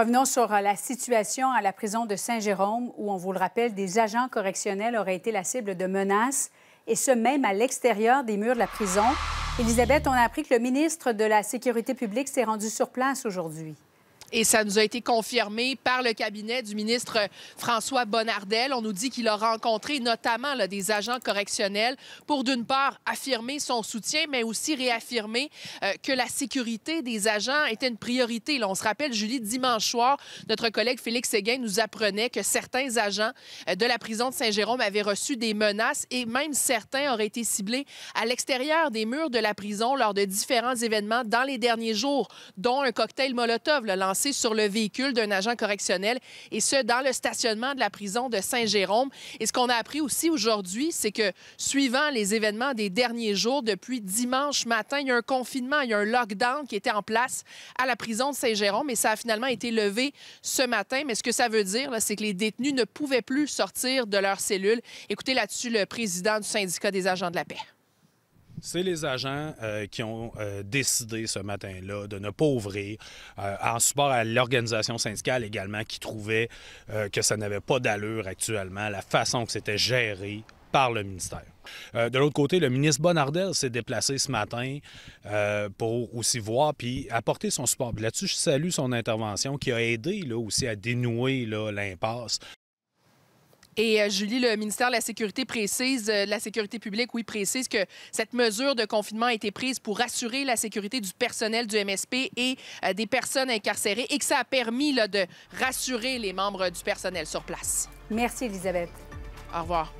Revenons sur euh, la situation à la prison de Saint-Jérôme, où, on vous le rappelle, des agents correctionnels auraient été la cible de menaces, et ce même à l'extérieur des murs de la prison. Elisabeth, on a appris que le ministre de la Sécurité publique s'est rendu sur place aujourd'hui. Et ça nous a été confirmé par le cabinet du ministre François Bonnardel. On nous dit qu'il a rencontré notamment des agents correctionnels pour, d'une part, affirmer son soutien, mais aussi réaffirmer euh, que la sécurité des agents était une priorité. Là, on se rappelle, Julie, dimanche soir, notre collègue Félix Séguin nous apprenait que certains agents euh, de la prison de Saint-Jérôme avaient reçu des menaces et même certains auraient été ciblés à l'extérieur des murs de la prison lors de différents événements dans les derniers jours, dont un cocktail Molotov là, sur le véhicule d'un agent correctionnel, et ce, dans le stationnement de la prison de Saint-Jérôme. Et ce qu'on a appris aussi aujourd'hui, c'est que suivant les événements des derniers jours, depuis dimanche matin, il y a un confinement, il y a un lockdown qui était en place à la prison de Saint-Jérôme, et ça a finalement été levé ce matin. Mais ce que ça veut dire, c'est que les détenus ne pouvaient plus sortir de leur cellule. Écoutez là-dessus le président du syndicat des agents de la paix. C'est les agents euh, qui ont euh, décidé ce matin-là de ne pas ouvrir, euh, en support à l'organisation syndicale également, qui trouvait que ça n'avait pas d'allure actuellement, la façon que c'était géré par le ministère. de l'autre côté, le ministre Bonnardel s'est déplacé ce matin pour aussi voir puis apporter son support. Là-dessus, je salue son intervention qui a aidé là, aussi à dénouer l'impasse. Et euh, Julie, le ministère de la Sécurité précise, euh, la Sécurité publique, oui, précise que cette mesure de confinement a été prise pour assurer la sécurité du personnel du MSP et euh, des personnes incarcérées et que ça a permis de rassurer les membres du personnel sur place. Merci, Elisabeth. Au revoir.